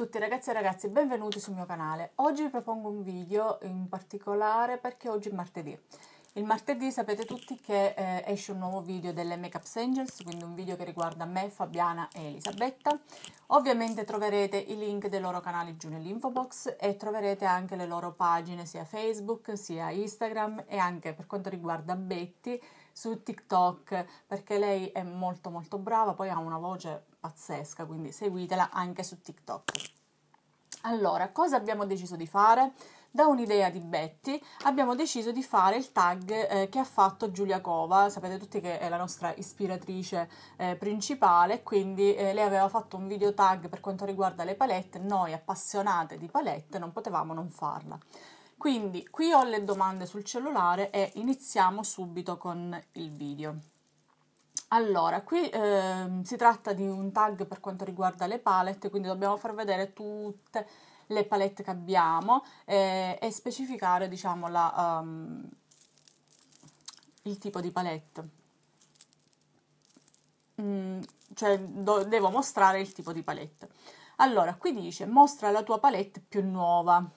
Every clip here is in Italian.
tutti ragazzi e ragazze, benvenuti sul mio canale. Oggi vi propongo un video in particolare perché oggi è martedì. Il martedì sapete tutti che eh, esce un nuovo video delle Makeups Angels, quindi un video che riguarda me, Fabiana e Elisabetta. Ovviamente troverete i link dei loro canali giù nell'info box e troverete anche le loro pagine sia Facebook sia Instagram e anche per quanto riguarda Betty su TikTok perché lei è molto molto brava, poi ha una voce pazzesca, quindi seguitela anche su TikTok. Allora, cosa abbiamo deciso di fare? Da un'idea di Betty abbiamo deciso di fare il tag eh, che ha fatto Giulia Cova, sapete tutti che è la nostra ispiratrice eh, principale, quindi eh, lei aveva fatto un video tag per quanto riguarda le palette, noi appassionate di palette non potevamo non farla. Quindi qui ho le domande sul cellulare e iniziamo subito con il video. Allora, qui eh, si tratta di un tag per quanto riguarda le palette, quindi dobbiamo far vedere tutte le palette che abbiamo eh, e specificare diciamo, la, um, il tipo di palette. Mm, cioè do, devo mostrare il tipo di palette. Allora, qui dice mostra la tua palette più nuova.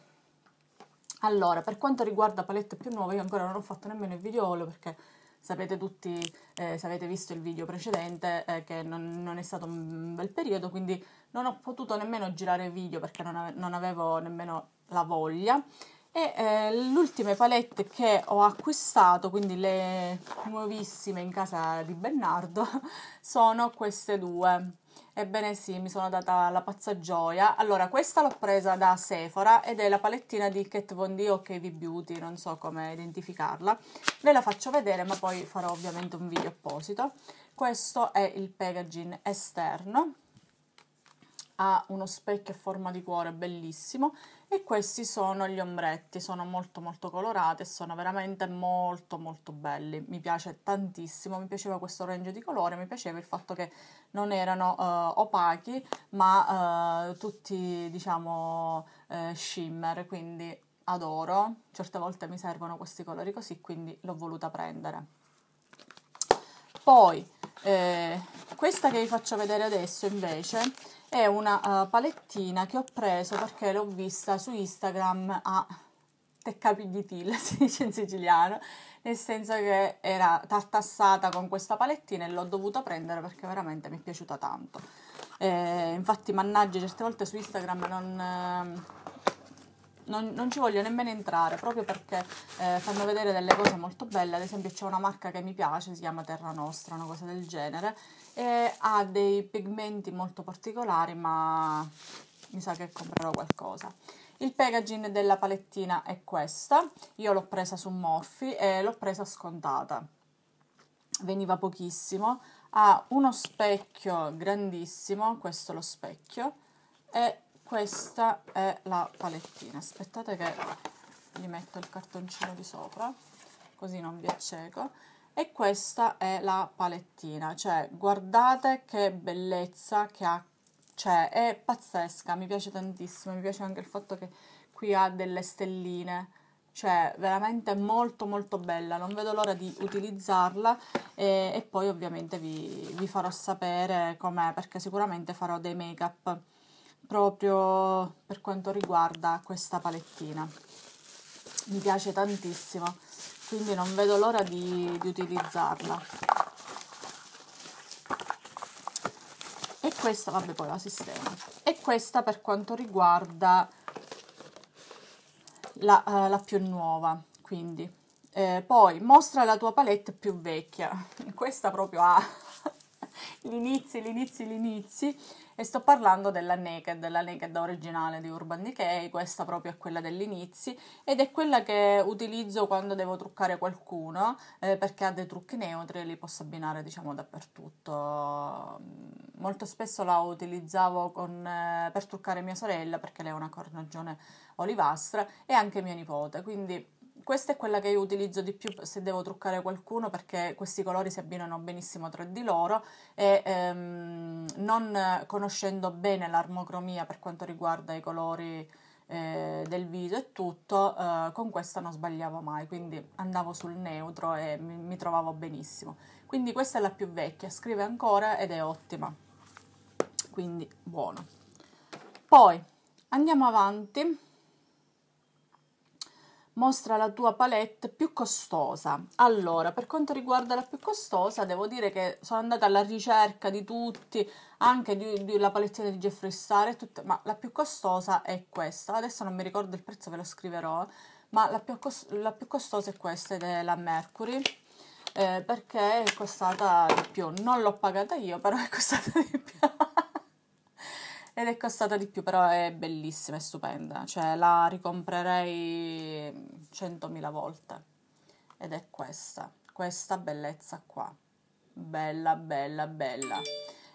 Allora, per quanto riguarda palette più nuove, io ancora non ho fatto nemmeno il video perché sapete tutti, eh, se avete visto il video precedente, eh, che non, non, è stato un bel periodo, quindi non ho potuto nemmeno girare video perché non, ave non avevo nemmeno la voglia. E eh, le ultime palette che ho acquistato, quindi le nuovissime in casa di Bernardo, sono queste due. Ebbene sì, mi sono data la pazza gioia. Allora, questa l'ho presa da Sephora ed è la palettina di Kat Von D o KV Beauty, non so come identificarla. Ve la faccio vedere, ma poi farò ovviamente un video apposito. Questo è il packaging esterno ha uno specchio a forma di cuore bellissimo e questi sono gli ombretti, sono molto molto colorati e sono veramente molto molto belli, mi piace tantissimo, mi piaceva questo range di colore, mi piaceva il fatto che non erano uh, opachi ma uh, tutti diciamo uh, shimmer, quindi adoro, certe volte mi servono questi colori così quindi l'ho voluta prendere. Poi eh, questa che vi faccio vedere adesso invece è una uh, palettina che ho preso perché l'ho vista su Instagram a teccapigliitilla, si dice in siciliano, nel senso che era tartassata con questa palettina e l'ho dovuta prendere perché veramente mi è piaciuta tanto. Eh, infatti, mannaggia, certe volte su Instagram non... Eh, non, non, ci voglio nemmeno entrare proprio perché eh, fanno vedere delle cose molto belle. Ad esempio, c'è una marca che mi piace, si chiama Terra Nostra, una cosa del genere, e ha dei pigmenti molto particolari, ma mi sa che comprerò qualcosa. Il packaging della palettina è questa, io l'ho presa su Morphe e l'ho presa scontata, veniva pochissimo, ha uno specchio grandissimo, questo è lo specchio, e questa è la palettina aspettate che gli metto il cartoncino di sopra così non vi acceco e questa è la palettina cioè guardate che bellezza che ha cioè è pazzesca mi piace tantissimo mi piace anche il fatto che qui ha delle stelline cioè veramente molto molto bella non vedo l'ora di utilizzarla e, e poi ovviamente vi, vi farò sapere com'è perché sicuramente farò dei make up proprio per quanto riguarda questa palettina. Mi piace tantissimo, quindi non vedo l'ora di, di utilizzarla. E questa, vabbè poi la sistema. E questa per quanto riguarda la, eh, la più nuova, quindi. Eh, poi mostra la tua palette più vecchia. Questa proprio ha gli inizi, gli inizi, gli inizi e sto parlando della Naked, la Naked originale di Urban Decay, questa proprio è quella degli inizi ed è quella che utilizzo quando devo truccare qualcuno eh, perché ha dei trucchi neutri e li posso abbinare diciamo dappertutto. Molto spesso la utilizzavo con, eh, per truccare mia sorella perché lei ha una cornagione olivastra e anche mia nipote, quindi questa è quella che io utilizzo di più se devo truccare qualcuno perché questi colori si abbinano benissimo tra di loro e ehm, non conoscendo bene l'armocromia per quanto riguarda i colori eh, del viso e tutto, eh, con questa non sbagliavo mai, quindi andavo sul neutro e mi, mi trovavo benissimo. Quindi questa è la più vecchia, scrive ancora ed è ottima, quindi buono. Poi andiamo avanti mostra la tua palette più costosa. Allora, per quanto riguarda la più costosa, devo dire che sono andata alla ricerca di tutti, anche della palettazione di Jeffree Star tutte, ma la più costosa è questa. Adesso non mi ricordo il prezzo, ve lo scriverò, ma la più, la più costosa è questa ed è la Mercury. Eh, perché è costata di più, non l'ho pagata io, però è costata di più ed è costata di più, però è bellissima, è stupenda, cioè la ricomprerei 100.000 mm, volte ed è questa, questa bellezza qua, bella, bella, bella.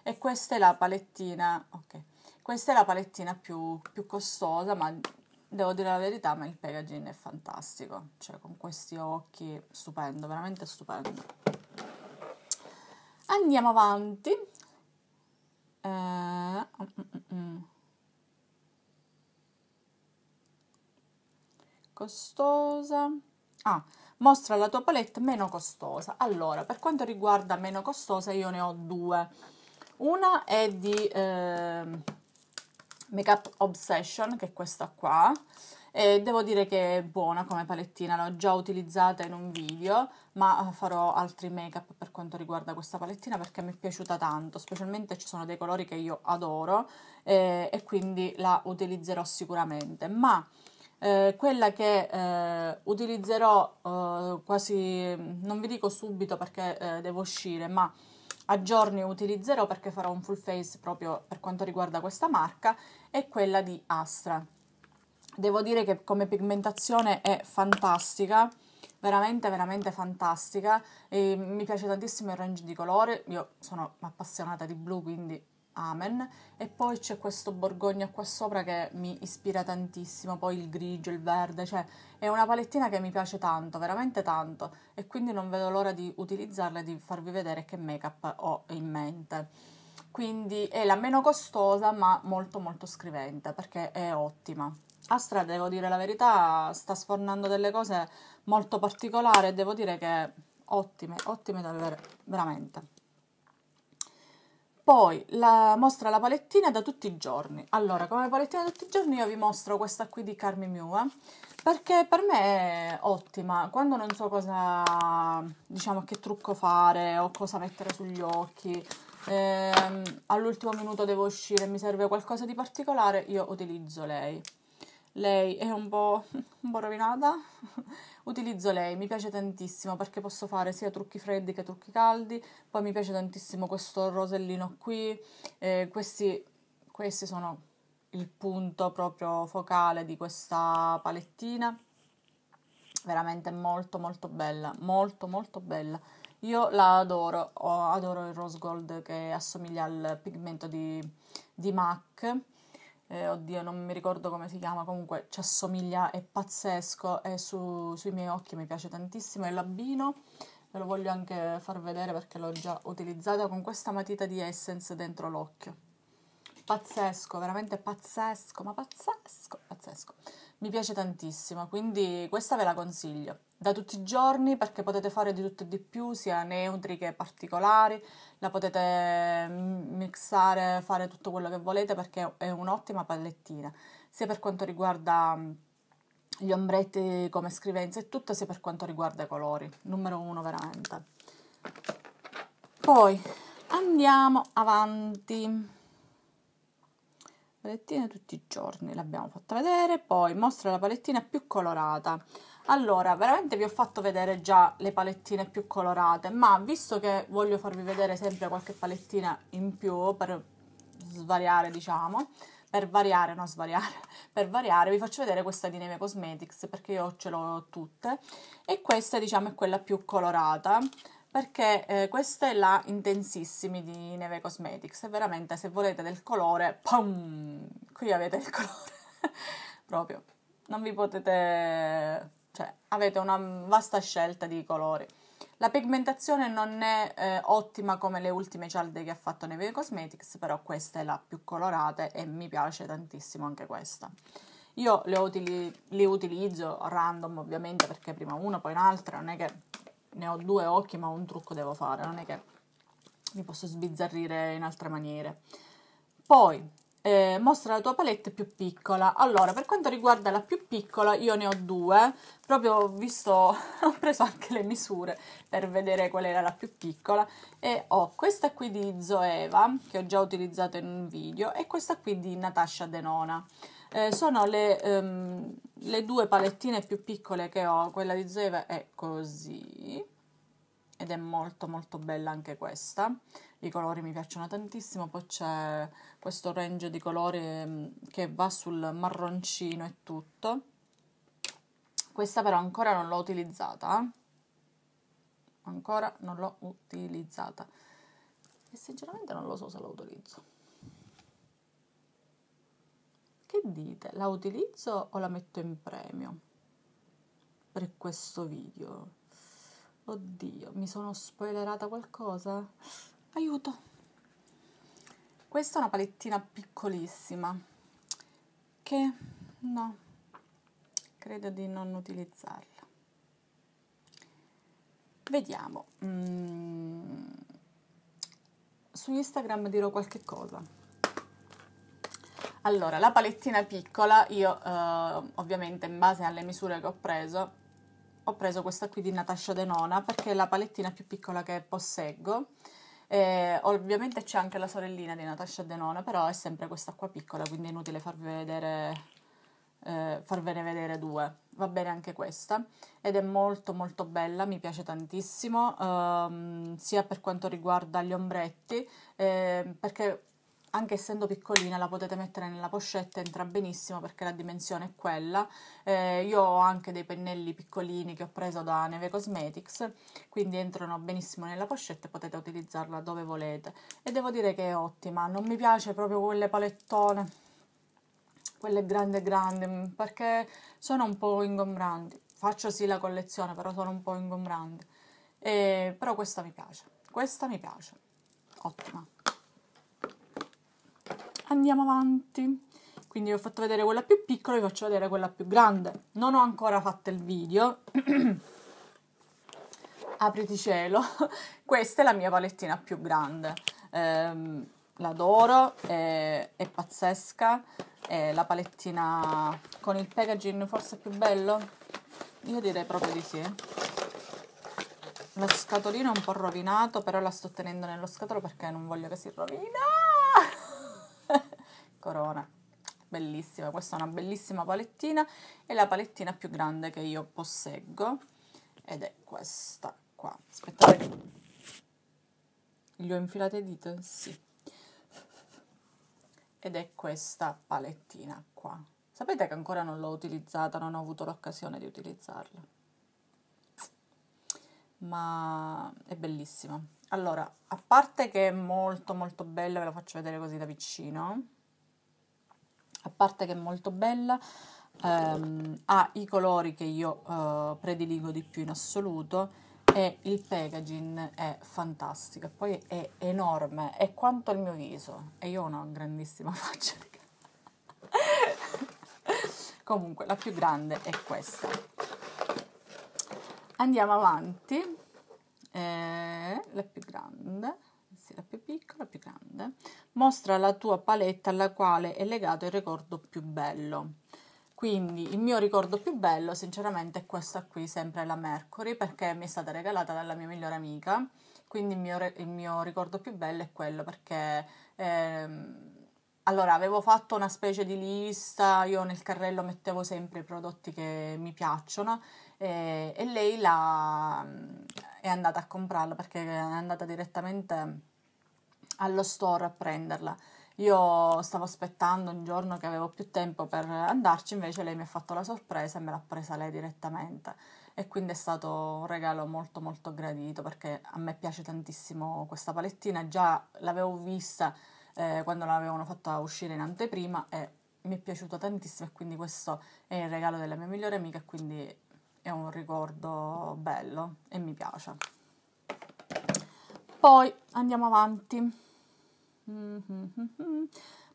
E questa è la palettina, ok, questa è la palettina più, più costosa, ma devo dire la verità, ma il packaging è fantastico, cioè con questi occhi, stupendo, veramente stupendo. Andiamo avanti Uh, uh, uh, costosa. Ah, mostra la tua palette meno costosa. Allora, per quanto riguarda meno costosa, io ne ho due. Una è di eh, Make Up Obsession, che è questa qua, e devo dire che è buona come palettina, l'ho già utilizzata in un video, ma eh, farò altri make up per quanto riguarda questa palettina perché mi è piaciuta tanto, specialmente ci sono dei colori che io adoro eh, e quindi la utilizzerò sicuramente. Ma eh, quella che eh, utilizzerò eh, quasi non vi dico subito perché eh, devo uscire ma a giorni utilizzerò perché farò un full face proprio per quanto riguarda questa marca è quella di Astra devo dire che come pigmentazione è fantastica veramente veramente fantastica e mi piace tantissimo il range di colore io sono appassionata di blu quindi amen e poi c'è questo borgogna qua sopra che mi ispira tantissimo poi il grigio il verde cioè è una palettina che mi piace tanto veramente tanto e quindi non vedo l'ora di utilizzarla e di farvi vedere che make up ho in mente quindi è la meno costosa ma molto molto scrivente perché è ottima Astra, devo dire la verità, sta sfornando delle cose molto particolari e devo dire che ottime, ottime davvero, veramente. Poi la, mostra la palettina da tutti i giorni. Allora, come palettina da tutti i giorni io vi mostro questa qui di Carmi Mua, eh, perché per me è ottima. Quando non so cosa, diciamo, che trucco fare o cosa mettere sugli occhi, eh, all'ultimo minuto devo uscire, e mi serve qualcosa di particolare, io utilizzo lei lei è un po', un po rovinata, utilizzo lei, mi piace tantissimo perché posso fare sia trucchi freddi che trucchi caldi, poi mi piace tantissimo questo rosellino qui, eh, questi, questi sono il punto proprio focale di questa palettina, veramente molto molto bella, molto molto bella. Io la adoro, oh, adoro il rose gold che assomiglia al pigmento di, di MAC eh, oddio non mi ricordo come si chiama, comunque ci assomiglia, è pazzesco, è su, sui miei occhi, mi piace tantissimo, è l'abbino, ve lo voglio anche far vedere perché l'ho già utilizzata con questa matita di Essence dentro l'occhio pazzesco, veramente pazzesco, ma pazzesco, pazzesco. Mi piace tantissimo, quindi questa ve la consiglio. Da tutti i giorni perché potete fare di tutto e di più, sia neutri che particolari, la potete mm, mixare, fare tutto quello che volete perché è un'ottima pallettina, sia per quanto riguarda mm, gli ombretti come scrivenza e tutto, sia per quanto riguarda i colori, numero uno veramente. Poi andiamo avanti palettine tutti i giorni, l'abbiamo fatta vedere, poi mostro la palettina più colorata. Allora, veramente vi ho fatto vedere già le palettine più colorate, ma visto che voglio farvi vedere sempre qualche palettina in più per svariare, diciamo, per variare, non svariare, per variare, vi faccio vedere questa di Neve Cosmetics perché io ce l'ho tutte e questa, diciamo, è quella più colorata perché eh, questa è la Intensissimi di Neve Cosmetics veramente se volete del colore, pom, qui avete il colore proprio, non vi potete, cioè avete una vasta scelta di colori. La pigmentazione non è eh, ottima come le ultime cialde che ha fatto Neve Cosmetics, però questa è la più colorata e mi piace tantissimo anche questa. Io le, utili- le utilizzo random ovviamente perché prima una poi un'altra, non è che ne ho due occhi, ma un trucco devo fare, non è che mi posso sbizzarrire in altre maniere. Poi, eh, mostra la tua palette più piccola. Allora, per quanto riguarda la più piccola, io ne ho due, proprio visto, ho preso anche le misure per vedere qual era la più piccola, e ho questa qui di Zoeva, che ho già utilizzato in un video, e questa qui di Natasha Denona eh, sono le, ehm, le due palettine più piccole che ho, quella di Zoeva è così ed è molto molto bella anche questa, i colori mi piacciono tantissimo, poi c'è questo range di colori ehm, che va sul marroncino e tutto, questa però ancora non l'ho utilizzata, ancora non l'ho utilizzata e sinceramente non lo so se la utilizzo che dite? La utilizzo o la metto in premio? Per questo video. Oddio, mi sono spoilerata qualcosa? Aiuto! Questa è una palettina piccolissima che no, credo di non utilizzarla. Vediamo. Mm. Su Instagram dirò qualche cosa. Allora, la palettina piccola, io eh, ovviamente in base alle misure che ho preso, ho preso questa qui di Natasha Denona perché è la palettina più piccola che posseggo. Eh, ovviamente c'è anche la sorellina di Natasha Denona, però è sempre questa qua piccola, quindi è inutile farvi vedere, eh, farvene vedere due. Va bene anche questa ed è molto molto bella, mi piace tantissimo, ehm, sia per quanto riguarda gli ombretti, eh, perché anche essendo piccolina la potete mettere nella pochetta entra benissimo perché la dimensione è quella eh, io ho anche dei pennelli piccolini che ho preso da Neve Cosmetics quindi entrano benissimo nella pochetta e potete utilizzarla dove volete e devo dire che è ottima non mi piace proprio quelle palettone quelle grandi grandi mm, perché sono un po' ingombranti faccio sì la collezione però sono un po' ingombranti eh, però questa mi piace questa mi piace ottima andiamo avanti quindi vi ho fatto vedere quella più piccola e vi faccio vedere quella più grande non ho ancora fatto il video apriti cielo questa è la mia palettina più grande ehm, l'adoro è, è pazzesca è la palettina con il packaging forse più bello io direi proprio di sì La scatolina è un po' rovinato però la sto tenendo nello scatolo perché non voglio che si rovina corona bellissima questa è una bellissima palettina è la palettina più grande che io posseggo ed è questa qua aspettate gli ho infilate dito? sì ed è questa palettina qua sapete che ancora non l'ho utilizzata non ho avuto l'occasione di utilizzarla ma è bellissima allora a parte che è molto molto bella ve la faccio vedere così da vicino a parte che è molto bella, ehm, ha i colori che io eh, prediligo di più in assoluto e il packaging è fantastico, poi è enorme, è quanto il mio viso e io ho una grandissima faccia. Comunque la più grande è questa. Andiamo avanti. Eh, la più grande inizi da più piccola la più grande, mostra la tua paletta alla quale è legato il ricordo più bello. Quindi il mio ricordo più bello sinceramente è questa qui, sempre la Mercury, perché mi è stata regalata dalla mia migliore amica, quindi il mio, il mio ricordo più bello è quello perché... Ehm, allora, avevo fatto una specie di lista, io nel carrello mettevo sempre i prodotti che mi piacciono e, e lei la, è andata a comprarla perché è andata direttamente allo store a prenderla. Io stavo aspettando un giorno che avevo più tempo per andarci, invece lei mi ha fatto la sorpresa e me l'ha presa lei direttamente. E quindi è stato un regalo molto molto gradito perché a me piace tantissimo questa palettina, già l'avevo vista eh, quando l'avevano fatta uscire in anteprima e mi è piaciuta tantissimo e quindi questo è il regalo della mia migliore amica e quindi è un ricordo bello e mi piace. Poi andiamo avanti. Mm-hmm.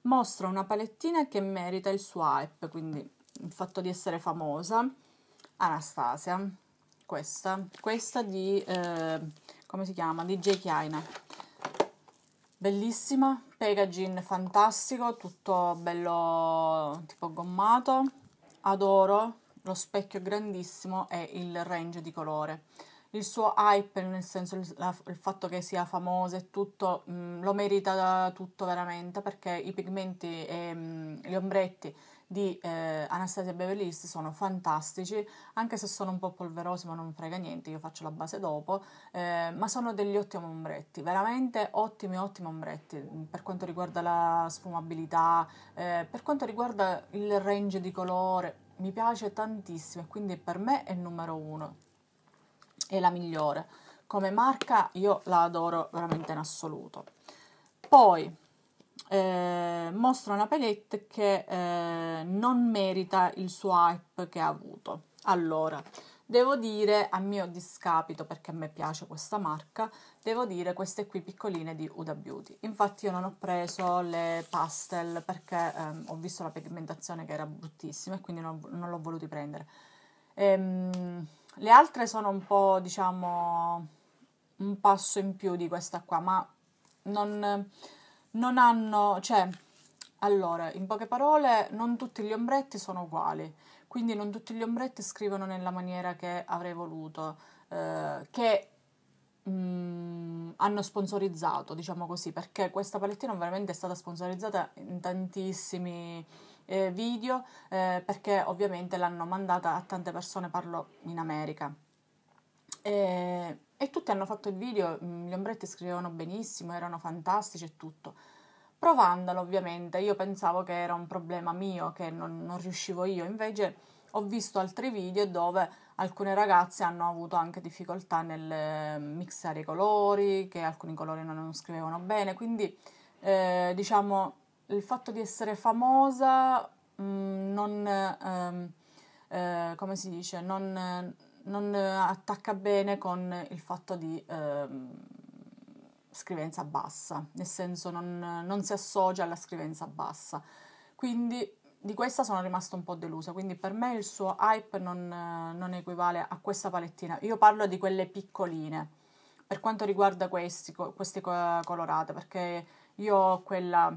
Mostra una palettina che merita il suo hype, quindi il fatto di essere famosa. Anastasia, questa, questa di, eh, come si chiama, di J. Chiaina. Bellissima, packaging fantastico, tutto bello tipo gommato. Adoro lo specchio grandissimo e il range di colore il suo hype, nel senso il, la, il fatto che sia famosa e tutto, mh, mm, lo merita tutto veramente perché i pigmenti e mh, mm, gli ombretti di eh, Anastasia Beverly Hills sono fantastici, anche se sono un po' polverosi, ma non frega niente, io faccio la base dopo, eh, ma sono degli ottimi ombretti, veramente ottimi, ottimi ombretti mm, per quanto riguarda la sfumabilità, eh, per quanto riguarda il range di colore, mi piace tantissimo e quindi per me è il numero uno è la migliore. Come marca io la adoro veramente in assoluto. Poi eh, mostra una palette che eh, non merita il suo hype che ha avuto. Allora, devo dire a mio discapito perché a me piace questa marca devo dire queste qui piccoline di Uda Beauty infatti io non ho preso le pastel perché ehm, ho visto la pigmentazione che era bruttissima e quindi non, non l'ho voluto prendere ehm, le altre sono un po', diciamo, un passo in più di questa qua, ma non, non hanno, cioè, allora, in poche parole, non tutti gli ombretti sono uguali, quindi non tutti gli ombretti scrivono nella maniera che avrei voluto, eh, che mh, mm, hanno sponsorizzato, diciamo così, perché questa palettina veramente è stata sponsorizzata in tantissimi eh, video eh, perché ovviamente l'hanno mandata a tante persone, parlo in America. E, e tutti hanno fatto il video, mm, gli ombretti scrivevano benissimo, erano fantastici e tutto. Provandolo ovviamente, io pensavo che era un problema mio, che non, non riuscivo io, invece ho visto altri video dove alcune ragazze hanno avuto anche difficoltà nel mm, mixare i colori, che alcuni colori non scrivevano bene, quindi eh, diciamo il fatto di essere famosa mh, mm, non, ehm, eh, come si dice, non, non, attacca bene con il fatto di ehm, scrivenza bassa, nel senso non, non si associa alla scrivenza bassa. Quindi di questa sono rimasta un po' delusa, quindi per me il suo hype non, non, equivale a questa palettina. Io parlo di quelle piccoline, per quanto riguarda questi, queste colorate, perché io ho quella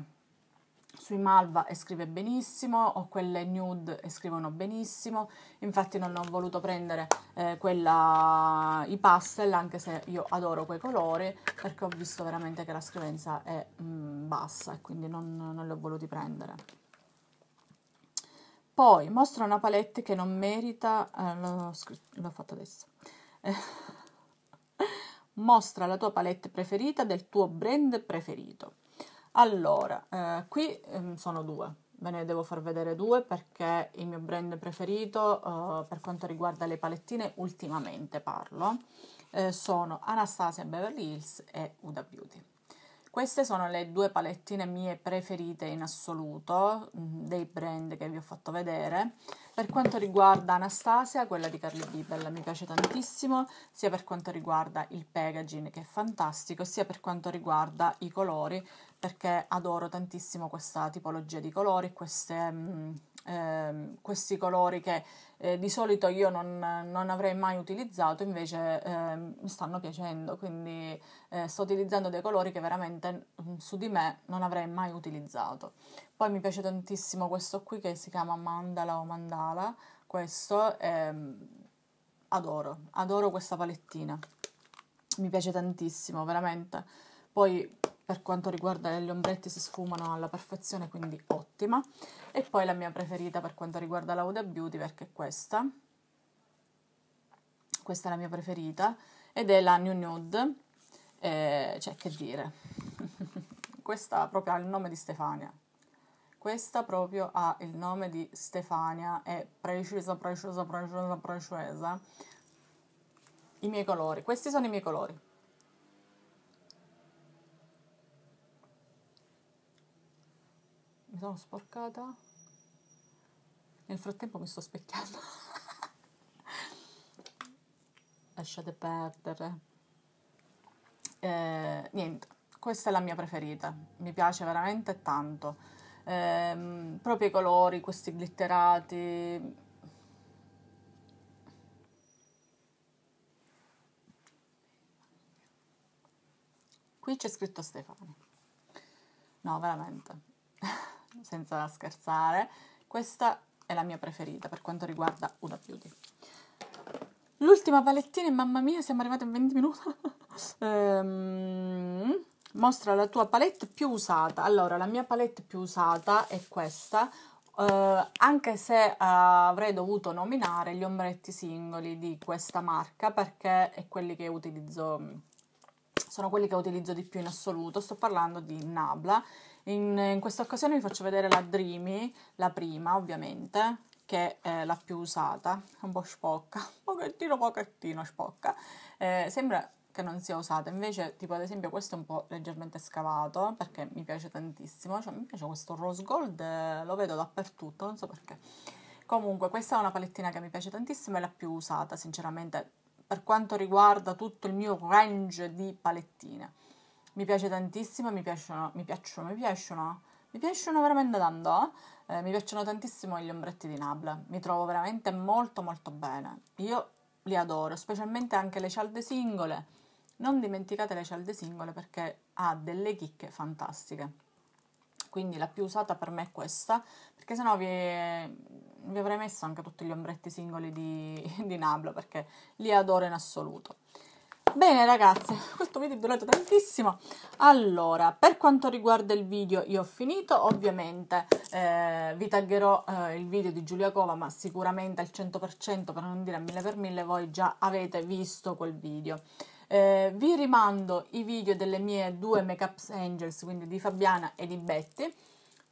sui Malva e scrive benissimo, o quelle nude e scrivono benissimo, infatti non ho voluto prendere eh, quella, i pastel anche se io adoro quei colori perché ho visto veramente che la scrivenza è mh, mm, bassa e quindi non, non li ho voluti prendere. Poi mostra una palette che non merita, eh, l'ho, scritto, fatto adesso, eh, mostra la tua palette preferita del tuo brand preferito allora, eh, qui ehm, sono due, ve ne devo far vedere due perché il mio brand preferito eh, per quanto riguarda le palettine, ultimamente parlo, eh, sono Anastasia Beverly Hills e Uda Beauty. Queste sono le due palettine mie preferite in assoluto mm, dei brand che vi ho fatto vedere. Per quanto riguarda Anastasia, quella di Carly Bibel mi piace tantissimo, sia per quanto riguarda il packaging che è fantastico, sia per quanto riguarda i colori perché adoro tantissimo questa tipologia di colori, queste, mh, mm, eh, questi colori che eh, di solito io non, non, avrei mai utilizzato, invece eh, mi stanno piacendo, quindi eh, sto utilizzando dei colori che veramente mh, mm, su di me non avrei mai utilizzato. Poi mi piace tantissimo questo qui che si chiama Mandala o Mandala, questo ehm, adoro, adoro questa palettina, mi piace tantissimo, veramente. Poi per quanto riguarda gli ombretti si sfumano alla perfezione, quindi ottima. E poi la mia preferita per quanto riguarda la Uda Beauty perché è questa. Questa è la mia preferita ed è la New Nude, eh, cioè che dire, questa proprio ha il nome di Stefania. Questa proprio ha il nome di Stefania, è precisa, precisa, precisa, precisa. I miei colori, questi sono i miei colori. sono sporcata nel frattempo mi sto specchiando lasciate perdere eh, niente questa è la mia preferita mi piace veramente tanto eh, proprio i colori questi glitterati qui c'è scritto Stefani. no veramente senza scherzare, questa è la mia preferita per quanto riguarda una Beauty. L'ultima palettina, mamma mia, siamo arrivati a 20 minuti. ehm, mostra la tua palette più usata. Allora, la mia palette più usata è questa. Eh, anche se eh, avrei dovuto nominare gli ombretti singoli di questa marca perché è quelli che utilizzo sono quelli che utilizzo di più in assoluto sto parlando di Nabla in, in questa occasione vi faccio vedere la Dreamy, la prima ovviamente, che è la più usata, un po' spocca, un pochettino pochettino spocca. Eh, sembra che non sia usata, invece tipo ad esempio questo è un po' leggermente scavato perché mi piace tantissimo, cioè mi piace questo rose gold, eh, lo vedo dappertutto, non so perché. Comunque questa è una palettina che mi piace tantissimo e la più usata sinceramente per quanto riguarda tutto il mio range di palettine mi piace tantissimo, mi piacciono, mi piacciono, mi piacciono, mi piacciono veramente tanto, eh, mi piacciono tantissimo gli ombretti di Nabla, mi trovo veramente molto molto bene, io li adoro, specialmente anche le cialde singole, non dimenticate le cialde singole perché ha delle chicche fantastiche. Quindi la più usata per me è questa, perché sennò vi, vi avrei messo anche tutti gli ombretti singoli di, di Nabla, perché li adoro in assoluto bene ragazze, questo video è durato tantissimo. Allora, per quanto riguarda il video io ho finito, ovviamente eh, vi taggerò eh, il video di Giulia Cova, ma sicuramente al 100% per non dire a mille per mille, voi già avete visto quel video. Eh, vi rimando i video delle mie due Make Up Angels, quindi di Fabiana e di Betty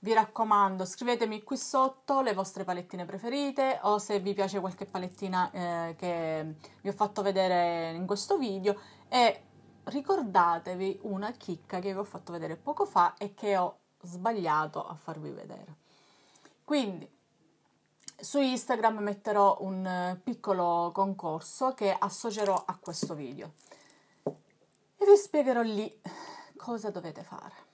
vi raccomando, scrivetemi qui sotto le vostre palettine preferite o se vi piace qualche palettina eh, che vi ho fatto vedere in questo video e ricordatevi una chicca che vi ho fatto vedere poco fa e che ho sbagliato a farvi vedere. Quindi su Instagram metterò un eh, piccolo concorso che associerò a questo video e vi spiegherò lì cosa dovete fare.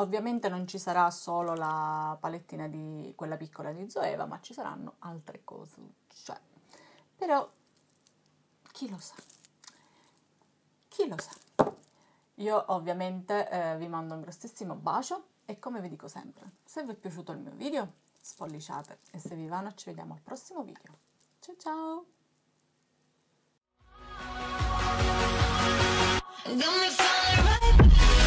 Ovviamente non ci sarà solo la palettina di quella piccola di Zoeva, ma ci saranno altre cose. Cioè, però chi lo sa? Chi lo sa? Io ovviamente eh, vi mando un grossissimo bacio e come vi dico sempre, se vi è piaciuto il mio video, spolliciate e se vi vanno ci vediamo al prossimo video. Ciao ciao! And